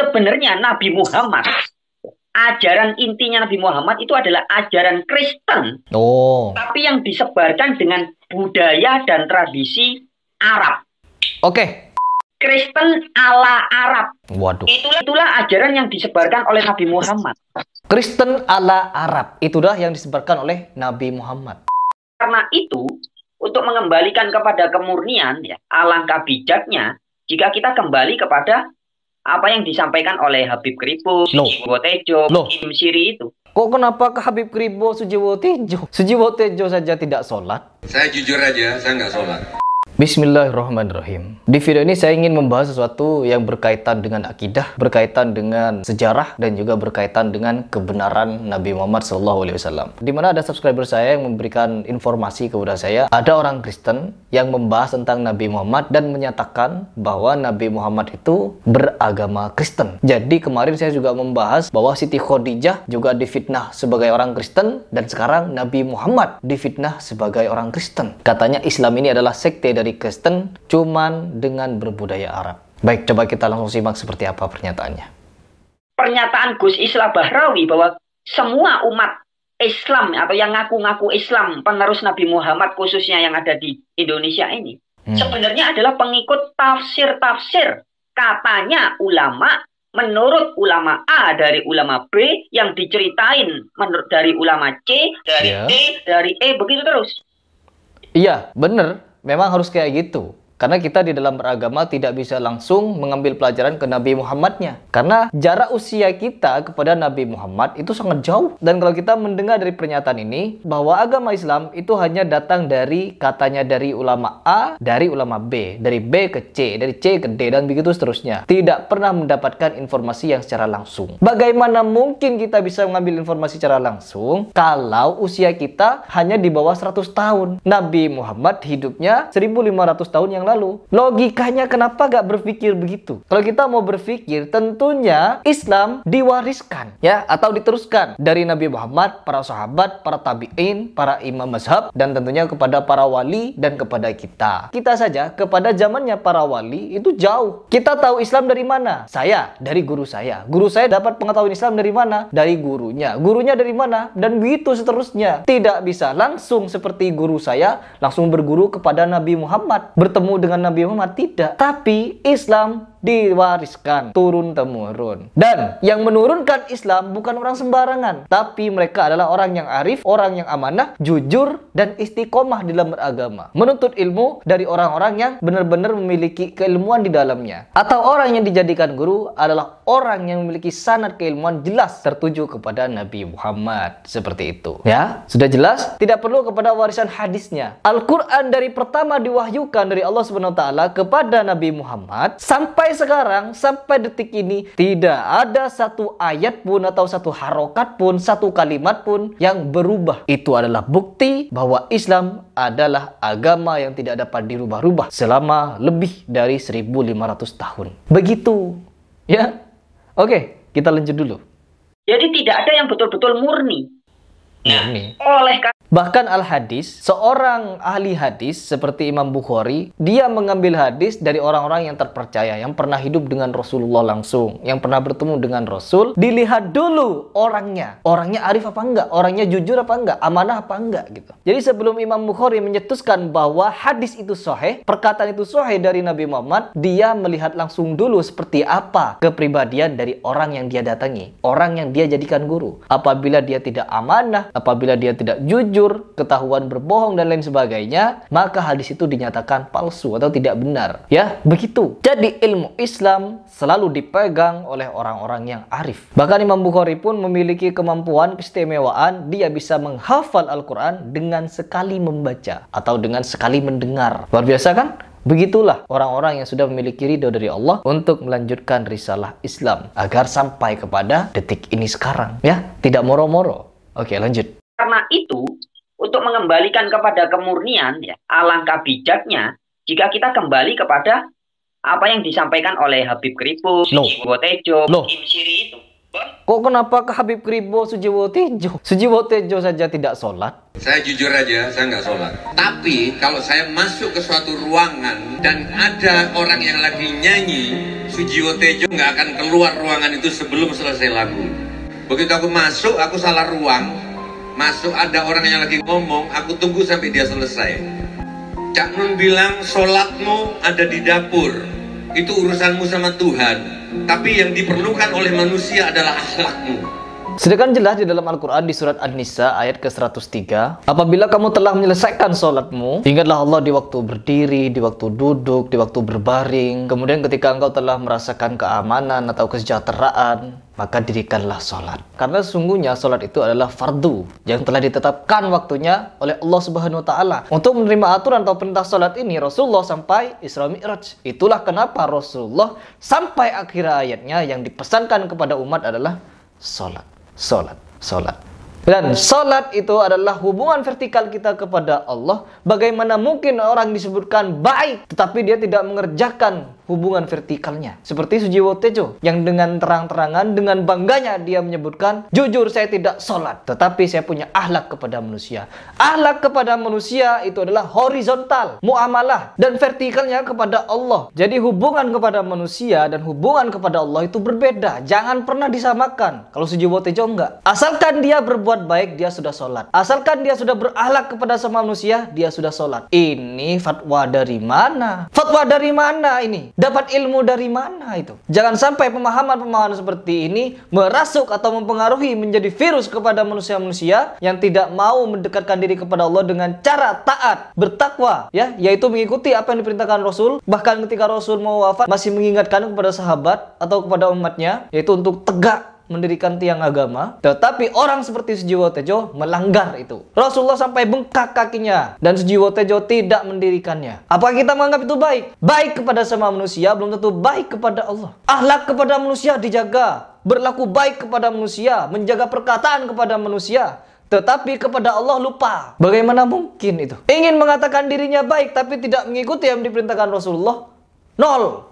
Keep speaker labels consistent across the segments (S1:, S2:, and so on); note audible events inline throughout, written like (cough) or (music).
S1: sebenarnya Nabi Muhammad ajaran intinya Nabi Muhammad itu adalah ajaran Kristen. Oh. Tapi yang disebarkan dengan budaya dan tradisi Arab. Oke. Okay. Kristen ala Arab.
S2: Waduh. Itulah, itulah ajaran yang disebarkan oleh Nabi Muhammad. Kristen ala Arab. Itulah yang disebarkan oleh Nabi Muhammad.
S1: Karena itu, untuk mengembalikan kepada kemurnian, ya, alangkah bijaknya jika kita kembali kepada apa yang disampaikan oleh Habib Kribo, Sujiwo Tejo, Loh. Kim Siri itu.
S2: Kok kenapa ke Habib Kribo, Sujiwo Tejo? Sujiwo Tejo saja tidak sholat? Saya jujur aja, saya nggak sholat. Bismillahirrahmanirrahim. Di video ini saya ingin membahas sesuatu yang berkaitan dengan akidah, berkaitan dengan sejarah dan juga berkaitan dengan kebenaran Nabi Muhammad SAW. Di mana ada subscriber saya yang memberikan informasi kepada saya, ada orang Kristen yang membahas tentang Nabi Muhammad dan menyatakan bahwa Nabi Muhammad itu beragama Kristen. Jadi kemarin saya juga membahas bahwa Siti Khadijah juga difitnah sebagai orang Kristen dan sekarang Nabi Muhammad difitnah sebagai orang Kristen. Katanya Islam ini adalah sekte dari menjadi Kristen cuman dengan berbudaya Arab. Baik, coba kita langsung simak seperti apa pernyataannya.
S1: Pernyataan Gus Islah Bahrawi bahwa semua umat Islam atau yang ngaku-ngaku Islam, penerus Nabi Muhammad khususnya yang ada di Indonesia ini, hmm. sebenarnya adalah pengikut tafsir-tafsir katanya ulama menurut ulama A dari ulama B yang diceritain menurut dari ulama C,
S2: dari yeah. Iya.
S1: D, dari E begitu terus.
S2: Iya, benar memang harus kayak gitu karena kita di dalam beragama tidak bisa langsung mengambil pelajaran ke Nabi Muhammadnya. Karena jarak usia kita kepada Nabi Muhammad itu sangat jauh. Dan kalau kita mendengar dari pernyataan ini, bahwa agama Islam itu hanya datang dari katanya dari ulama A, dari ulama B, dari B ke C, dari C ke D, dan begitu seterusnya. Tidak pernah mendapatkan informasi yang secara langsung. Bagaimana mungkin kita bisa mengambil informasi secara langsung kalau usia kita hanya di bawah 100 tahun? Nabi Muhammad hidupnya 1500 tahun yang lalu. Logikanya kenapa gak berpikir begitu? Kalau kita mau berpikir, tentunya Islam diwariskan ya atau diteruskan dari Nabi Muhammad, para sahabat, para tabi'in, para imam mazhab, dan tentunya kepada para wali dan kepada kita. Kita saja kepada zamannya para wali itu jauh. Kita tahu Islam dari mana? Saya, dari guru saya. Guru saya dapat pengetahuan Islam dari mana? Dari gurunya. Gurunya dari mana? Dan begitu seterusnya. Tidak bisa langsung seperti guru saya, langsung berguru kepada Nabi Muhammad. Bertemu dengan Nabi Muhammad tidak, tapi Islam diwariskan turun temurun. Dan yang menurunkan Islam bukan orang sembarangan, tapi mereka adalah orang yang arif, orang yang amanah, jujur dan istiqomah di dalam beragama. Menuntut ilmu dari orang-orang yang benar-benar memiliki keilmuan di dalamnya. Atau orang yang dijadikan guru adalah orang yang memiliki sanad keilmuan jelas tertuju kepada Nabi Muhammad. Seperti itu. Ya, sudah jelas? Tidak perlu kepada warisan hadisnya. Al-Qur'an dari pertama diwahyukan dari Allah Subhanahu wa taala kepada Nabi Muhammad sampai sampai sekarang, sampai detik ini, tidak ada satu ayat pun atau satu harokat pun, satu kalimat pun yang berubah. Itu adalah bukti bahwa Islam adalah agama yang tidak dapat dirubah-rubah selama lebih dari 1500 tahun. Begitu. Ya. Oke, kita lanjut dulu. Jadi tidak ada yang betul-betul murni. murni. oleh Bahkan al-hadis, seorang ahli hadis seperti Imam Bukhari, dia mengambil hadis dari orang-orang yang terpercaya, yang pernah hidup dengan Rasulullah langsung, yang pernah bertemu dengan Rasul, dilihat dulu orangnya. Orangnya arif apa enggak? Orangnya jujur apa enggak? Amanah apa enggak? gitu. Jadi sebelum Imam Bukhari menyetuskan bahwa hadis itu sahih, perkataan itu sahih dari Nabi Muhammad, dia melihat langsung dulu seperti apa kepribadian dari orang yang dia datangi, orang yang dia jadikan guru. Apabila dia tidak amanah, apabila dia tidak jujur, jujur, ketahuan berbohong dan lain sebagainya, maka hadis itu dinyatakan palsu atau tidak benar. Ya, begitu. Jadi ilmu Islam selalu dipegang oleh orang-orang yang arif. Bahkan Imam Bukhari pun memiliki kemampuan keistimewaan dia bisa menghafal Al-Qur'an dengan sekali membaca atau dengan sekali mendengar. Luar biasa kan? Begitulah orang-orang yang sudah memiliki ridho dari Allah untuk melanjutkan risalah Islam agar sampai kepada detik ini sekarang ya, tidak moro-moro. Oke, lanjut.
S1: Karena itu, untuk mengembalikan kepada kemurnian, ya, alangkah bijaknya jika kita kembali kepada apa yang disampaikan oleh Habib Kribo, Sujiwo Tejo,
S2: no. Kim Siri itu. Kok kenapa ke Habib Kripo, Sujiwo Tejo? Sujiwo Tejo saja tidak sholat. Saya jujur aja, saya nggak sholat. Tapi kalau saya masuk ke suatu ruangan dan ada orang yang lagi nyanyi, Sujiwo Tejo nggak akan keluar ruangan itu sebelum selesai lagu. Begitu aku masuk, aku salah ruang, Masuk ada orang yang lagi ngomong, aku tunggu sampai dia selesai. Cak Nun bilang, sholatmu ada di dapur. Itu urusanmu sama Tuhan. Tapi yang diperlukan oleh manusia adalah akhlakmu. Sedangkan jelas di dalam Al-Quran di surat An-Nisa ayat ke-103 Apabila kamu telah menyelesaikan sholatmu Ingatlah Allah di waktu berdiri, di waktu duduk, di waktu berbaring Kemudian ketika engkau telah merasakan keamanan atau kesejahteraan maka dirikanlah sholat. Karena sungguhnya sholat itu adalah fardu yang telah ditetapkan waktunya oleh Allah Subhanahu Wa Taala. Untuk menerima aturan atau perintah sholat ini, Rasulullah sampai Isra Mi'raj. Itulah kenapa Rasulullah sampai akhir ayatnya yang dipesankan kepada umat adalah sholat. Salat. Salat. Dan salat itu adalah hubungan vertikal kita kepada Allah. Bagaimana mungkin orang disebutkan baik tetapi dia tidak mengerjakan hubungan vertikalnya. Seperti Sujiwo Tejo yang dengan terang-terangan, dengan bangganya dia menyebutkan, jujur saya tidak sholat, tetapi saya punya ahlak kepada manusia. Ahlak kepada manusia itu adalah horizontal, muamalah, dan vertikalnya kepada Allah. Jadi hubungan kepada manusia dan hubungan kepada Allah itu berbeda. Jangan pernah disamakan. Kalau Sujiwo Tejo enggak. Asalkan dia berbuat baik, dia sudah sholat. Asalkan dia sudah berahlak kepada sama manusia, dia sudah sholat. Ini fatwa dari mana? Fatwa dari mana ini? Dapat ilmu dari mana itu? Jangan sampai pemahaman-pemahaman seperti ini merasuk atau mempengaruhi menjadi virus kepada manusia-manusia yang tidak mau mendekatkan diri kepada Allah dengan cara taat, bertakwa, ya, yaitu mengikuti apa yang diperintahkan Rasul. Bahkan ketika Rasul mau wafat masih mengingatkan kepada sahabat atau kepada umatnya yaitu untuk tegak mendirikan tiang agama, tetapi orang seperti Sujiwo Tejo melanggar itu. Rasulullah sampai bengkak kakinya dan Sujiwo Tejo tidak mendirikannya. Apa kita menganggap itu baik? Baik kepada sama manusia belum tentu baik kepada Allah. Akhlak kepada manusia dijaga, berlaku baik kepada manusia, menjaga perkataan kepada manusia, tetapi kepada Allah lupa. Bagaimana mungkin itu? Ingin mengatakan dirinya baik tapi tidak mengikuti yang diperintahkan Rasulullah? Nol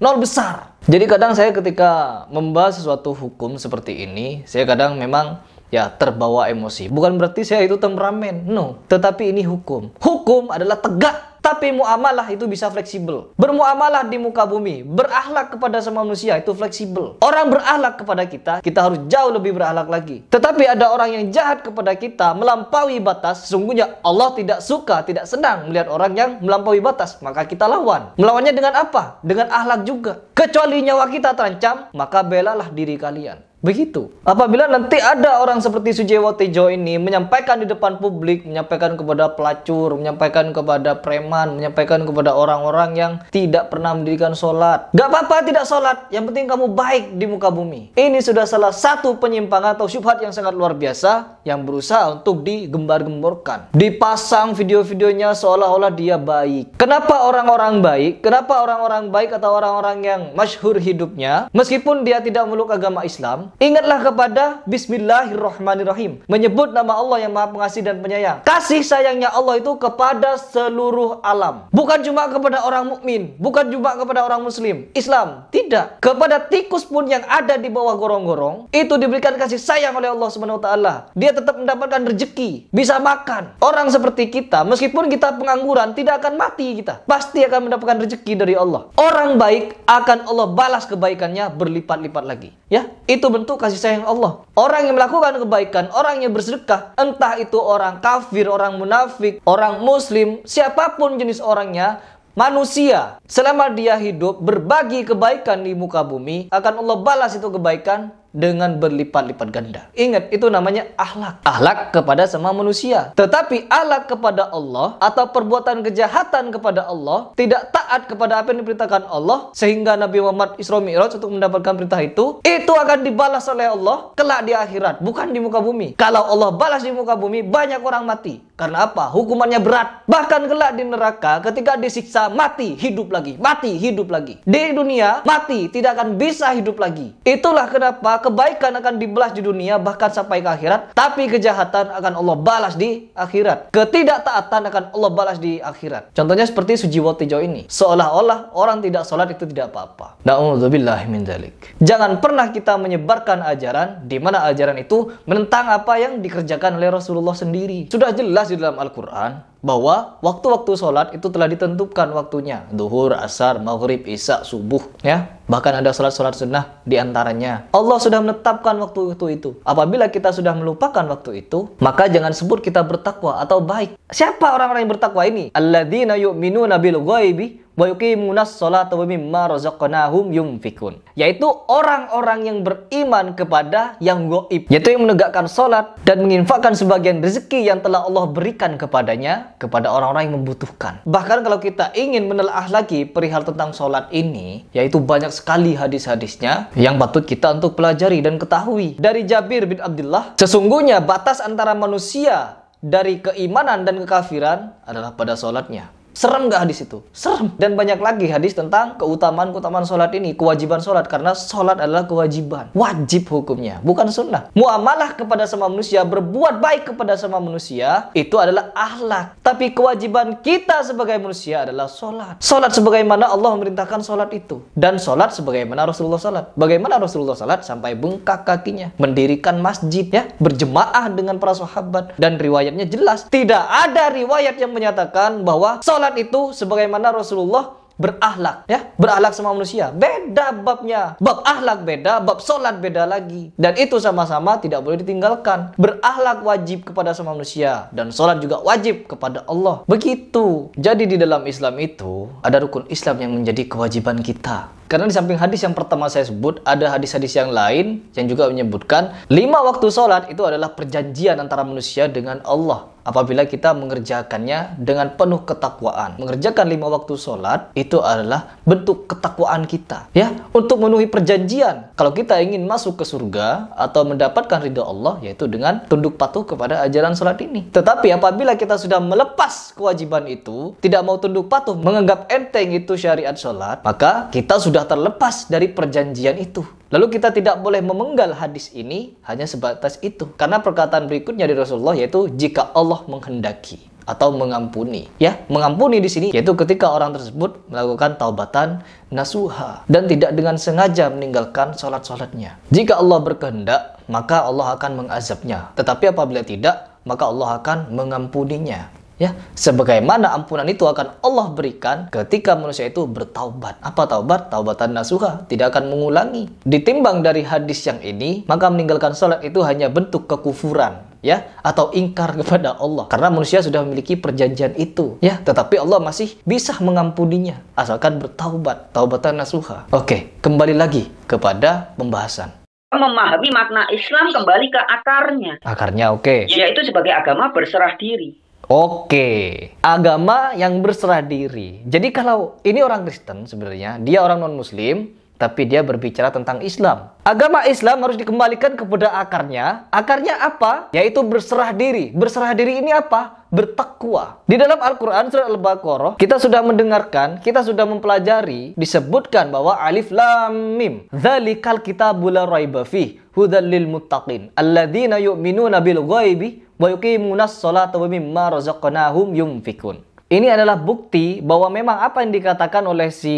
S2: nol besar. Jadi kadang saya ketika membahas sesuatu hukum seperti ini, saya kadang memang ya terbawa emosi. Bukan berarti saya itu temperamen, no. Tetapi ini hukum. Hukum adalah tegak tapi muamalah itu bisa fleksibel. Bermuamalah di muka bumi, berakhlak kepada semua manusia itu fleksibel. Orang berakhlak kepada kita, kita harus jauh lebih berakhlak lagi. Tetapi ada orang yang jahat kepada kita, melampaui batas, sesungguhnya Allah tidak suka, tidak senang melihat orang yang melampaui batas, maka kita lawan. Melawannya dengan apa? Dengan akhlak juga. Kecuali nyawa kita terancam, maka belalah diri kalian. Begitu. Apabila nanti ada orang seperti Sujewo Tejo ini menyampaikan di depan publik, menyampaikan kepada pelacur, menyampaikan kepada preman, menyampaikan kepada orang-orang yang tidak pernah mendirikan sholat. Gak apa-apa tidak sholat, yang penting kamu baik di muka bumi. Ini sudah salah satu penyimpangan atau syubhat yang sangat luar biasa yang berusaha untuk digembar-gemborkan. Dipasang video-videonya seolah-olah dia baik. Kenapa orang-orang baik? Kenapa orang-orang baik atau orang-orang yang masyhur hidupnya, meskipun dia tidak meluk agama Islam, ingatlah kepada Bismillahirrahmanirrahim. Menyebut nama Allah yang maha pengasih dan penyayang. Kasih sayangnya Allah itu kepada seluruh alam. Bukan cuma kepada orang mukmin, bukan cuma kepada orang muslim. Islam, tidak. Kepada tikus pun yang ada di bawah gorong-gorong, itu diberikan kasih sayang oleh Allah Subhanahu wa taala. Dia tetap mendapatkan rezeki, bisa makan. Orang seperti kita, meskipun kita pengangguran, tidak akan mati kita. Pasti akan mendapatkan rezeki dari Allah. Orang baik akan Allah balas kebaikannya berlipat-lipat lagi. Ya, itu bentuk kasih sayang Allah. Orang yang melakukan kebaikan, orang yang bersedekah, entah itu orang kafir, orang munafik, orang muslim, siapapun jenis orangnya, manusia selama dia hidup berbagi kebaikan di muka bumi akan Allah balas itu kebaikan dengan berlipat-lipat ganda. Ingat, itu namanya ahlak. Ahlak kepada semua manusia. Tetapi ahlak kepada Allah atau perbuatan kejahatan kepada Allah tidak taat kepada apa yang diperintahkan Allah sehingga Nabi Muhammad Isra Mi'raj untuk mendapatkan perintah itu, itu akan dibalas oleh Allah kelak di akhirat, bukan di muka bumi. Kalau Allah balas di muka bumi, banyak orang mati. Karena apa? Hukumannya berat. Bahkan kelak di neraka ketika disiksa mati, hidup lagi. Mati, hidup lagi. Di dunia, mati. Tidak akan bisa hidup lagi. Itulah kenapa kebaikan akan dibelas di dunia bahkan sampai ke akhirat. Tapi kejahatan akan Allah balas di akhirat. Ketidaktaatan akan Allah balas di akhirat. Contohnya seperti sujiwa Tejo ini. Seolah-olah orang tidak sholat itu tidak apa-apa. Na'udzubillah min dalik. Jangan pernah kita menyebarkan ajaran di mana ajaran itu menentang apa yang dikerjakan oleh Rasulullah sendiri. Sudah jelas jelas di dalam Al-Quran bahwa waktu-waktu sholat itu telah ditentukan waktunya. Duhur, asar, maghrib, isya, subuh. ya Bahkan ada sholat-sholat sunnah di antaranya. Allah sudah menetapkan waktu-waktu itu. Apabila kita sudah melupakan waktu itu, maka jangan sebut kita bertakwa atau baik. Siapa orang-orang yang bertakwa ini? Alladzina yu'minu nabil ghaibi wa sholata wa mimma razaqnahum yunfikun yaitu orang-orang yang beriman kepada yang goib yaitu yang menegakkan solat dan menginfakkan sebagian rezeki yang telah Allah berikan kepadanya kepada orang-orang yang membutuhkan bahkan kalau kita ingin menelaah lagi perihal tentang solat ini yaitu banyak sekali hadis-hadisnya yang patut kita untuk pelajari dan ketahui dari Jabir bin Abdullah sesungguhnya batas antara manusia dari keimanan dan kekafiran adalah pada solatnya. Serem gak hadis itu? Serem. Dan banyak lagi hadis tentang keutamaan-keutamaan sholat ini, kewajiban sholat. Karena sholat adalah kewajiban. Wajib hukumnya, bukan sunnah. Muamalah kepada semua manusia, berbuat baik kepada semua manusia, itu adalah ahlak. Tapi kewajiban kita sebagai manusia adalah sholat. Sholat sebagaimana Allah memerintahkan sholat itu. Dan sholat sebagaimana Rasulullah sholat. Bagaimana Rasulullah sholat sampai bengkak kakinya. Mendirikan masjid, ya. Berjemaah dengan para sahabat. Dan riwayatnya jelas. Tidak ada riwayat yang menyatakan bahwa sholat itu sebagaimana Rasulullah berahlak ya berahlak sama manusia beda babnya bab ahlak beda bab sholat beda lagi dan itu sama-sama tidak boleh ditinggalkan berahlak wajib kepada sama manusia dan sholat juga wajib kepada Allah begitu jadi di dalam Islam itu ada rukun Islam yang menjadi kewajiban kita karena di samping hadis yang pertama saya sebut, ada hadis-hadis yang lain yang juga menyebutkan lima waktu sholat itu adalah perjanjian antara manusia dengan Allah. Apabila kita mengerjakannya dengan penuh ketakwaan, mengerjakan lima waktu sholat itu adalah bentuk ketakwaan kita, ya, untuk memenuhi perjanjian. Kalau kita ingin masuk ke surga atau mendapatkan ridha Allah, yaitu dengan tunduk patuh kepada ajaran sholat ini. Tetapi apabila kita sudah melepas kewajiban itu, tidak mau tunduk patuh, menganggap enteng itu syariat sholat, maka kita sudah sudah terlepas dari perjanjian itu. Lalu kita tidak boleh memenggal hadis ini hanya sebatas itu. Karena perkataan berikutnya dari Rasulullah yaitu jika Allah menghendaki atau mengampuni. Ya, mengampuni di sini yaitu ketika orang tersebut melakukan taubatan nasuha dan tidak dengan sengaja meninggalkan sholat-sholatnya. Jika Allah berkehendak, maka Allah akan mengazabnya. Tetapi apabila tidak, maka Allah akan mengampuninya. Ya, sebagaimana ampunan itu akan Allah berikan ketika manusia itu bertaubat. Apa taubat? Taubatan nasuha, tidak akan mengulangi. Ditimbang dari hadis yang ini, maka meninggalkan sholat itu hanya bentuk kekufuran ya atau ingkar kepada Allah karena manusia sudah memiliki perjanjian itu ya tetapi Allah masih bisa mengampuninya asalkan bertaubat taubatan nasuha oke kembali lagi kepada pembahasan
S1: memahami makna Islam kembali ke akarnya.
S2: Akarnya oke. Okay.
S1: Yaitu sebagai agama berserah diri.
S2: Oke, agama yang berserah diri. Jadi kalau ini orang Kristen sebenarnya, dia orang non-muslim, tapi dia berbicara tentang Islam. Agama Islam harus dikembalikan kepada akarnya. Akarnya apa? Yaitu berserah diri. Berserah diri ini apa? Bertakwa. Di dalam Al-Quran surat Al-Baqarah, kita sudah mendengarkan, kita sudah mempelajari, disebutkan bahwa alif lam mim. Zalikal kitabula raibafih. fi. Hudallil muttaqin. Alladzina yu'minuna bil ghaibi wa yuqimunas salata wa mimma razaqnahum yunfikun. Ini adalah bukti bahwa memang apa yang dikatakan oleh si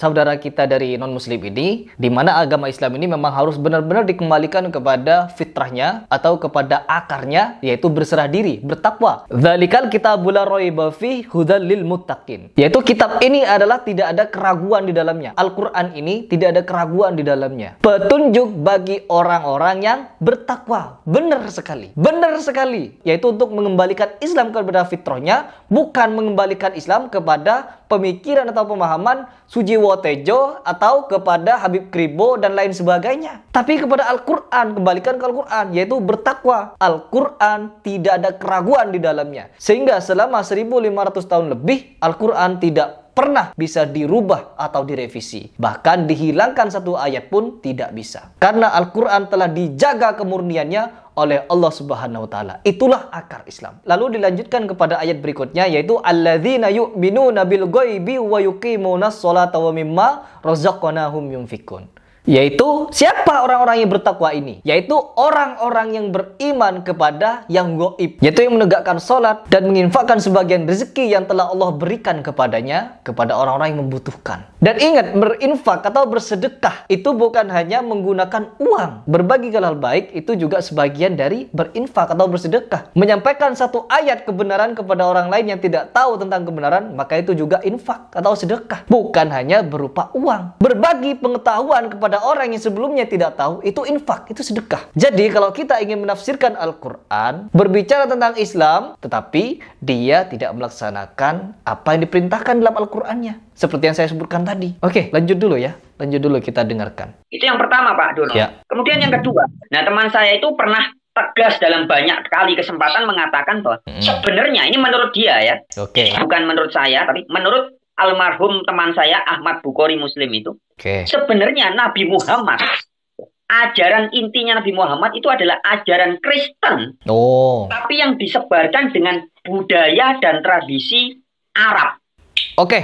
S2: saudara kita dari non-muslim ini, di mana agama Islam ini memang harus benar-benar dikembalikan kepada fitrahnya atau kepada akarnya, yaitu berserah diri, bertakwa. Zalikal kitabula roiba fi hudal lil muttaqin. Yaitu kitab ini adalah tidak ada keraguan di dalamnya. Al-Quran ini tidak ada keraguan di dalamnya. Petunjuk bagi orang-orang yang bertakwa. Benar sekali. Benar sekali. Yaitu untuk mengembalikan Islam kepada fitrahnya, bukan mengembalikan Islam kepada pemikiran atau pemahaman Sujiwo Tejo atau kepada Habib Kribo dan lain sebagainya. Tapi kepada Al-Quran, kembalikan ke Al-Quran, yaitu bertakwa. Al-Quran tidak ada keraguan di dalamnya. Sehingga selama 1500 tahun lebih, Al-Quran tidak pernah bisa dirubah atau direvisi. Bahkan dihilangkan satu ayat pun tidak bisa. Karena Al-Quran telah dijaga kemurniannya oleh Allah Subhanahu wa taala. Itulah akar Islam. Lalu dilanjutkan kepada ayat berikutnya yaitu alladzina yu'minuna bil ghaibi wa yuqimunas sholata wa mimma razaqnahum yunfikun. Yaitu siapa orang-orang yang bertakwa ini? Yaitu orang-orang yang beriman kepada yang goib Yaitu yang menegakkan sholat dan menginfakkan sebagian rezeki yang telah Allah berikan kepadanya Kepada orang-orang yang membutuhkan dan ingat, berinfak atau bersedekah itu bukan hanya menggunakan uang. Berbagi hal baik itu juga sebagian dari berinfak atau bersedekah. Menyampaikan satu ayat kebenaran kepada orang lain yang tidak tahu tentang kebenaran, maka itu juga infak atau sedekah. Bukan hanya berupa uang. Berbagi pengetahuan kepada orang yang sebelumnya tidak tahu, itu infak, itu sedekah. Jadi kalau kita ingin menafsirkan Al-Quran, berbicara tentang Islam, tetapi dia tidak melaksanakan apa yang diperintahkan dalam Al-Qurannya seperti yang saya sebutkan tadi. Oke, lanjut dulu ya. Lanjut dulu kita dengarkan.
S1: Itu yang pertama, Pak Dono. Ya. Kemudian yang kedua. Nah, teman saya itu pernah tegas dalam banyak kali kesempatan mengatakan bahwa hmm. sebenarnya ini menurut dia ya. Oke. Okay. Bukan menurut saya, tapi menurut almarhum teman saya Ahmad Bukhari Muslim itu. Okay. Sebenarnya Nabi Muhammad ajaran intinya Nabi Muhammad itu adalah ajaran Kristen.
S2: Oh.
S1: Tapi yang disebarkan dengan budaya dan tradisi Arab.
S2: Oke, okay.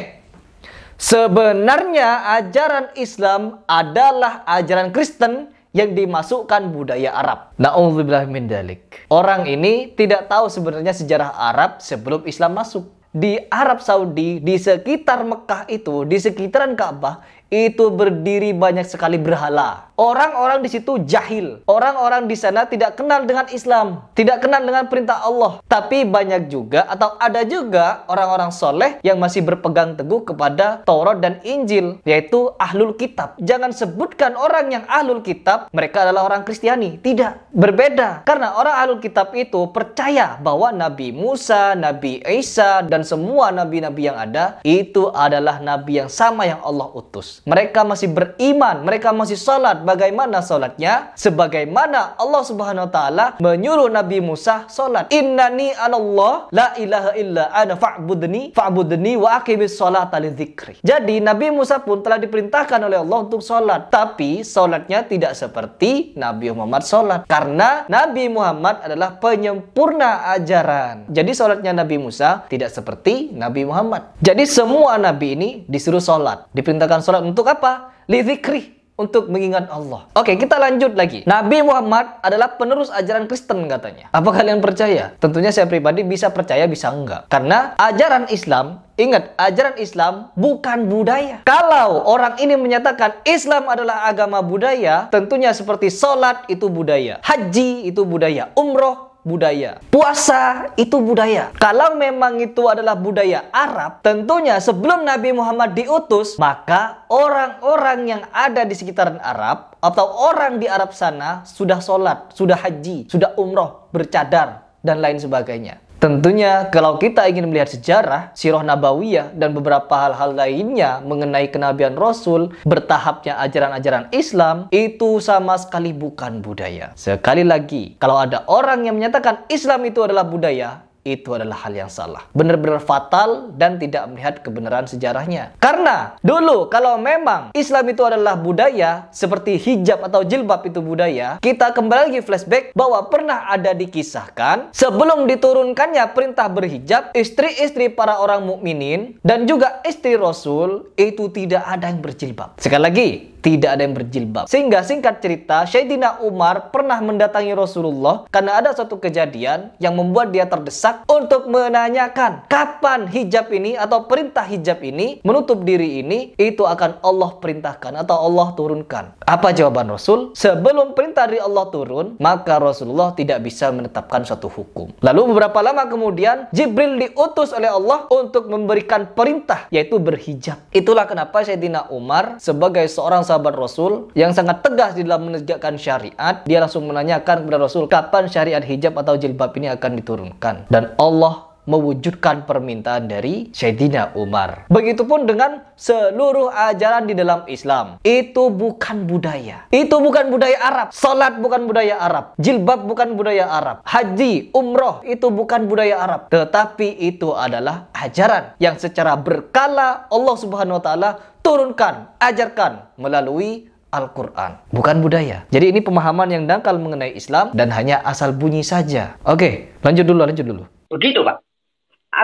S2: Sebenarnya ajaran Islam adalah ajaran Kristen yang dimasukkan budaya Arab. Na'udzubillah min dalik. Orang ini tidak tahu sebenarnya sejarah Arab sebelum Islam masuk. Di Arab Saudi, di sekitar Mekah itu, di sekitaran Ka'bah, itu berdiri banyak sekali berhala. Orang-orang di situ jahil. Orang-orang di sana tidak kenal dengan Islam, tidak kenal dengan perintah Allah. Tapi banyak juga atau ada juga orang-orang soleh yang masih berpegang teguh kepada Taurat dan Injil, yaitu ahlul kitab. Jangan sebutkan orang yang ahlul kitab, mereka adalah orang Kristiani. Tidak, berbeda. Karena orang ahlul kitab itu percaya bahwa Nabi Musa, Nabi Isa, dan semua nabi-nabi yang ada, itu adalah nabi yang sama yang Allah utus mereka masih beriman, mereka masih salat. Bagaimana salatnya? Sebagaimana Allah Subhanahu wa taala menyuruh Nabi Musa salat. Innani Allah la ilaha illa ana fa'budni fa'budni wa aqimis salata lidzikri. Jadi Nabi Musa pun telah diperintahkan oleh Allah untuk salat, tapi salatnya tidak seperti Nabi Muhammad salat karena Nabi Muhammad adalah penyempurna ajaran. Jadi salatnya Nabi Musa tidak seperti Nabi Muhammad. Jadi semua nabi ini disuruh salat, diperintahkan salat untuk apa? Lidzikri untuk mengingat Allah. Oke, kita lanjut lagi. Nabi Muhammad adalah penerus ajaran Kristen katanya. Apa kalian percaya? Tentunya saya pribadi bisa percaya bisa enggak. Karena ajaran Islam, ingat, ajaran Islam bukan budaya. Kalau orang ini menyatakan Islam adalah agama budaya, tentunya seperti sholat itu budaya, haji itu budaya, umroh budaya. Puasa itu budaya. Kalau memang itu adalah budaya Arab, tentunya sebelum Nabi Muhammad diutus, maka orang-orang yang ada di sekitaran Arab atau orang di Arab sana sudah sholat, sudah haji, sudah umroh, bercadar, dan lain sebagainya. Tentunya kalau kita ingin melihat sejarah, sirah nabawiyah dan beberapa hal-hal lainnya mengenai kenabian Rasul, bertahapnya ajaran-ajaran Islam, itu sama sekali bukan budaya. Sekali lagi, kalau ada orang yang menyatakan Islam itu adalah budaya, itu adalah hal yang salah. Benar-benar fatal dan tidak melihat kebenaran sejarahnya. Karena dulu kalau memang Islam itu adalah budaya seperti hijab atau jilbab itu budaya, kita kembali lagi flashback bahwa pernah ada dikisahkan sebelum diturunkannya perintah berhijab, istri-istri para orang mukminin dan juga istri Rasul itu tidak ada yang berjilbab. Sekali lagi, tidak ada yang berjilbab. Sehingga singkat cerita, Syedina Umar pernah mendatangi Rasulullah karena ada suatu kejadian yang membuat dia terdesak untuk menanyakan kapan hijab ini atau perintah hijab ini menutup diri ini itu akan Allah perintahkan atau Allah turunkan. Apa jawaban Rasul? Sebelum perintah dari Allah turun, maka Rasulullah tidak bisa menetapkan suatu hukum. Lalu beberapa lama kemudian Jibril diutus oleh Allah untuk memberikan perintah yaitu berhijab. Itulah kenapa Syedina Umar sebagai seorang sahabat Rasul yang sangat tegas di dalam menegakkan syariat, dia langsung menanyakan kepada Rasul kapan syariat hijab atau jilbab ini akan diturunkan. Dan Allah mewujudkan permintaan dari Sayyidina Umar. Begitupun dengan seluruh ajaran di dalam Islam. Itu bukan budaya. Itu bukan budaya Arab. Salat bukan budaya Arab. Jilbab bukan budaya Arab. Haji, umroh itu bukan budaya Arab. Tetapi itu adalah ajaran yang secara berkala Allah Subhanahu wa taala turunkan, ajarkan melalui Al-Quran, bukan budaya. Jadi ini pemahaman yang dangkal mengenai Islam dan hanya asal bunyi saja. Oke, lanjut dulu, lanjut dulu.
S1: Begitu, Pak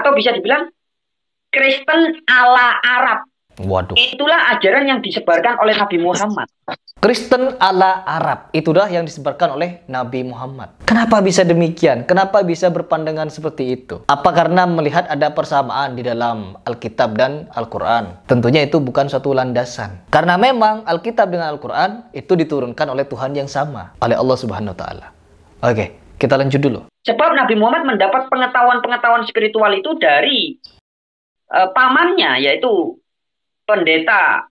S1: atau bisa dibilang Kristen ala Arab.
S2: Waduh. Itulah ajaran yang disebarkan oleh Nabi Muhammad. Kristen ala Arab, itulah yang disebarkan oleh Nabi Muhammad. Kenapa bisa demikian? Kenapa bisa berpandangan seperti itu? Apa karena melihat ada persamaan di dalam Alkitab dan Al-Quran? Tentunya itu bukan suatu landasan. Karena memang Alkitab dengan Al-Quran itu diturunkan oleh Tuhan yang sama, oleh Allah Subhanahu Wa Ta'ala. Oke, okay. Kita lanjut dulu. Sebab Nabi
S1: Muhammad mendapat pengetahuan-pengetahuan spiritual itu dari uh, pamannya yaitu pendeta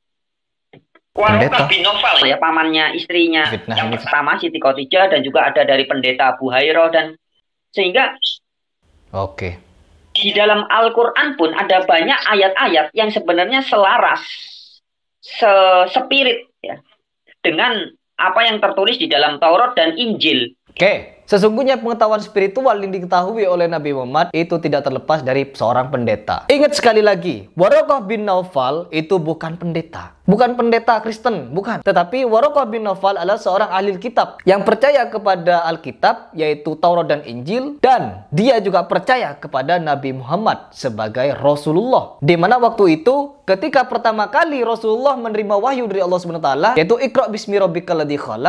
S1: Pendeta. bin Nofal ya pamannya istrinya Fitnah yang pertama Siti Khotijah, dan juga ada dari pendeta Abu Hairo dan sehingga Di dalam Al-Qur'an pun ada banyak ayat-ayat yang sebenarnya selaras se spirit ya dengan apa yang tertulis di dalam Taurat dan Injil.
S2: Oke. Okay. Sesungguhnya pengetahuan spiritual yang diketahui oleh Nabi Muhammad itu tidak terlepas dari seorang pendeta. Ingat sekali lagi, Warokoh bin Naufal itu bukan pendeta. Bukan pendeta Kristen, bukan. Tetapi Warokah bin Nawfal adalah seorang ahli kitab yang percaya kepada Alkitab, yaitu Taurat dan Injil, dan dia juga percaya kepada Nabi Muhammad sebagai Rasulullah. Di mana waktu itu, ketika pertama kali Rasulullah menerima wahyu dari Allah Subhanahu Wa Taala, yaitu Iqra bismi rabbikal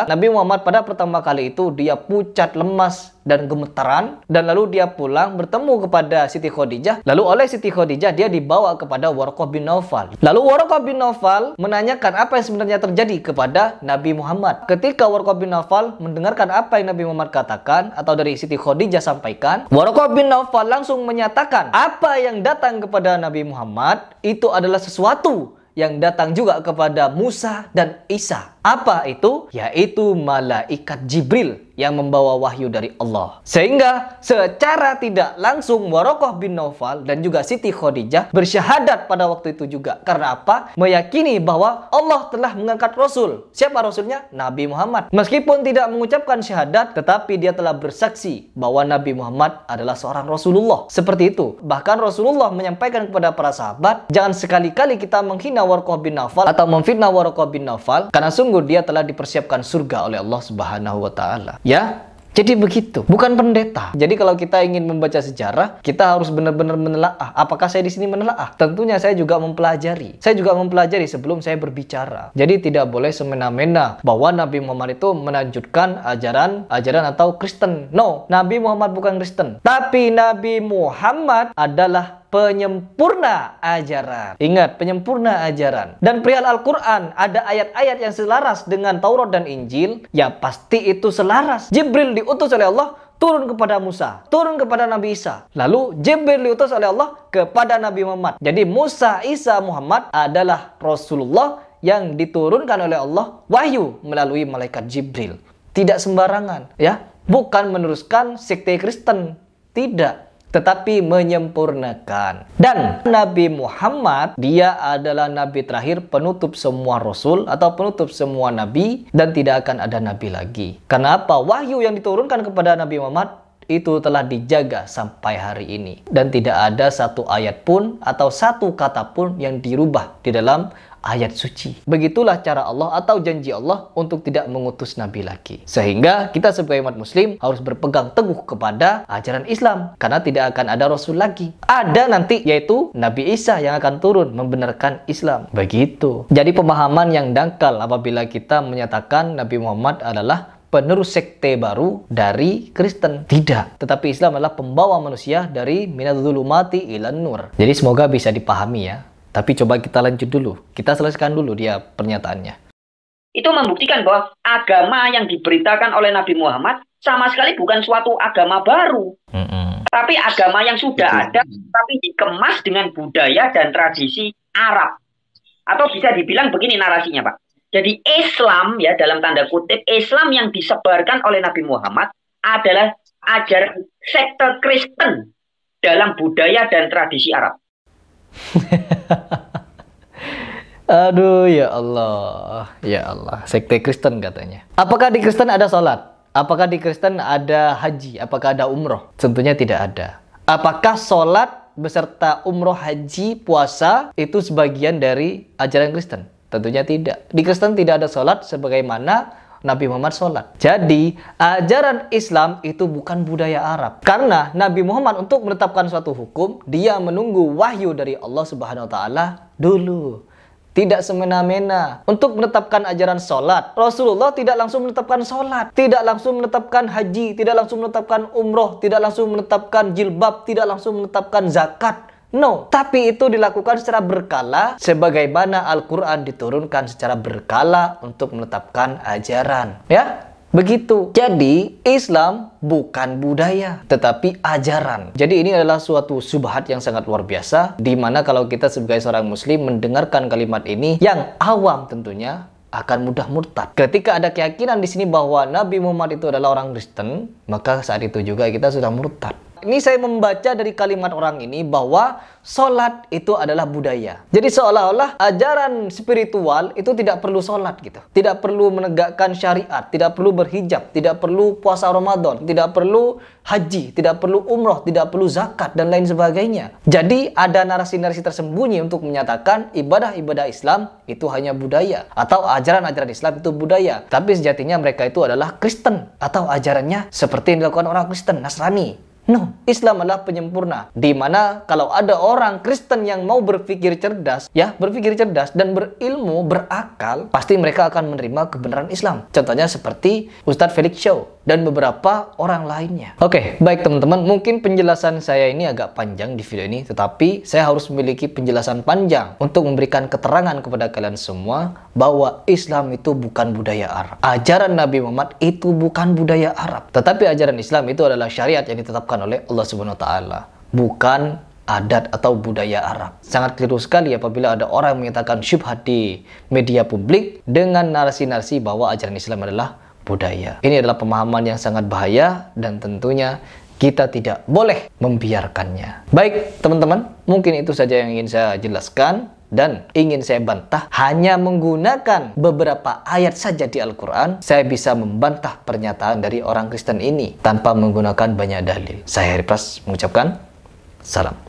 S2: Nabi Muhammad pada pertama kali itu dia pucat, lemas, dan gemetaran dan lalu dia pulang bertemu kepada Siti Khadijah lalu oleh Siti Khadijah dia dibawa kepada Warqah bin Naufal lalu Warqah bin Naufal menanyakan apa yang sebenarnya terjadi kepada Nabi Muhammad ketika Warqah bin Naufal mendengarkan apa yang Nabi Muhammad katakan atau dari Siti Khadijah sampaikan Warqah bin Naufal langsung menyatakan apa yang datang kepada Nabi Muhammad itu adalah sesuatu yang datang juga kepada Musa dan Isa. Apa itu? Yaitu malaikat Jibril yang membawa wahyu dari Allah. Sehingga secara tidak langsung Warokoh bin Nawfal dan juga Siti Khadijah bersyahadat pada waktu itu juga. Karena apa? Meyakini bahwa Allah telah mengangkat Rasul. Siapa Rasulnya? Nabi Muhammad. Meskipun tidak mengucapkan syahadat, tetapi dia telah bersaksi bahwa Nabi Muhammad adalah seorang Rasulullah. Seperti itu. Bahkan Rasulullah menyampaikan kepada para sahabat, jangan sekali-kali kita menghina Warokoh bin Nawfal atau memfitnah Warokoh bin Nawfal karena sungguh dia telah dipersiapkan surga oleh Allah Subhanahu wa taala. Ya, jadi begitu, bukan pendeta. Jadi kalau kita ingin membaca sejarah, kita harus benar-benar menelaah. Apakah saya di sini menelaah? Tentunya saya juga mempelajari. Saya juga mempelajari sebelum saya berbicara. Jadi tidak boleh semena-mena bahwa Nabi Muhammad itu melanjutkan ajaran ajaran atau Kristen. No, Nabi Muhammad bukan Kristen. Tapi Nabi Muhammad adalah penyempurna ajaran. Ingat, penyempurna ajaran. Dan perihal Al-Quran, ada ayat-ayat yang selaras dengan Taurat dan Injil, ya pasti itu selaras. Jibril diutus oleh Allah turun kepada Musa, turun kepada Nabi Isa. Lalu Jibril diutus oleh Allah kepada Nabi Muhammad. Jadi Musa, Isa, Muhammad adalah Rasulullah yang diturunkan oleh Allah wahyu melalui malaikat Jibril. Tidak sembarangan, ya. Bukan meneruskan sekte Kristen. Tidak tetapi menyempurnakan. Dan Nabi Muhammad dia adalah nabi terakhir penutup semua rasul atau penutup semua nabi dan tidak akan ada nabi lagi. Kenapa? Wahyu yang diturunkan kepada Nabi Muhammad itu telah dijaga sampai hari ini dan tidak ada satu ayat pun atau satu kata pun yang dirubah di dalam ayat suci. Begitulah cara Allah atau janji Allah untuk tidak mengutus nabi lagi. Sehingga kita sebagai umat muslim harus berpegang teguh kepada ajaran Islam karena tidak akan ada rasul lagi. Ada nanti yaitu Nabi Isa yang akan turun membenarkan Islam. Begitu. Jadi pemahaman yang dangkal apabila kita menyatakan Nabi Muhammad adalah penerus sekte baru dari Kristen. Tidak. Tetapi Islam adalah pembawa manusia dari minadzulumati ilan nur. Jadi semoga bisa dipahami ya. Tapi coba kita lanjut dulu. Kita selesaikan dulu dia pernyataannya. Itu membuktikan bahwa agama yang
S1: diberitakan oleh Nabi Muhammad sama sekali bukan suatu agama baru. Mm -hmm. Tapi agama yang sudah ada, tapi dikemas dengan budaya dan tradisi Arab. Atau bisa dibilang begini narasinya, Pak. Jadi Islam ya dalam tanda kutip Islam yang disebarkan oleh Nabi Muhammad adalah ajaran sekte Kristen dalam budaya dan tradisi Arab.
S2: (laughs) Aduh ya Allah, ya Allah, sekte Kristen katanya. Apakah di Kristen ada sholat? Apakah di Kristen ada haji? Apakah ada umroh? Tentunya tidak ada. Apakah sholat beserta umroh haji puasa itu sebagian dari ajaran Kristen? Tentunya tidak. Di Kristen tidak ada sholat sebagaimana Nabi Muhammad sholat. Jadi, ajaran Islam itu bukan budaya Arab. Karena Nabi Muhammad untuk menetapkan suatu hukum, dia menunggu wahyu dari Allah Subhanahu wa taala dulu tidak semena-mena. Untuk menetapkan ajaran sholat, Rasulullah tidak langsung menetapkan sholat, tidak langsung menetapkan haji, tidak langsung menetapkan umroh, tidak langsung menetapkan jilbab, tidak langsung menetapkan zakat. No, tapi itu dilakukan secara berkala sebagaimana Al-Qur'an diturunkan secara berkala untuk menetapkan ajaran, ya. Begitu. Jadi, Islam bukan budaya, tetapi ajaran. Jadi ini adalah suatu subhat yang sangat luar biasa, di mana kalau kita sebagai seorang muslim mendengarkan kalimat ini, yang awam tentunya, akan mudah murtad. Ketika ada keyakinan di sini bahwa Nabi Muhammad itu adalah orang Kristen, maka saat itu juga kita sudah murtad ini saya membaca dari kalimat orang ini bahwa sholat itu adalah budaya. Jadi seolah-olah ajaran spiritual itu tidak perlu sholat gitu. Tidak perlu menegakkan syariat, tidak perlu berhijab, tidak perlu puasa Ramadan, tidak perlu haji, tidak perlu umroh, tidak perlu zakat, dan lain sebagainya. Jadi ada narasi-narasi tersembunyi untuk menyatakan ibadah-ibadah Islam itu hanya budaya. Atau ajaran-ajaran Islam itu budaya. Tapi sejatinya mereka itu adalah Kristen atau ajarannya seperti yang dilakukan orang Kristen, Nasrani. No, Islam adalah penyempurna. Dimana kalau ada orang Kristen yang mau berpikir cerdas, ya berpikir cerdas dan berilmu, berakal, pasti mereka akan menerima kebenaran Islam. Contohnya seperti Ustadz Felix Shaw dan beberapa orang lainnya. Oke, okay, baik teman-teman, mungkin penjelasan saya ini agak panjang di video ini, tetapi saya harus memiliki penjelasan panjang untuk memberikan keterangan kepada kalian semua bahwa Islam itu bukan budaya Arab. Ajaran Nabi Muhammad itu bukan budaya Arab, tetapi ajaran Islam itu adalah syariat yang ditetapkan oleh Allah Subhanahu wa taala, bukan adat atau budaya Arab. Sangat keliru sekali apabila ada orang yang menyatakan syubhat di media publik dengan narasi-narasi bahwa ajaran Islam adalah budaya. Ini adalah pemahaman yang sangat bahaya dan tentunya kita tidak boleh membiarkannya. Baik, teman-teman, mungkin itu saja yang ingin saya jelaskan dan ingin saya bantah hanya menggunakan beberapa ayat saja di Al-Quran saya bisa membantah pernyataan dari orang Kristen ini tanpa menggunakan banyak dalil saya Heri Pras mengucapkan salam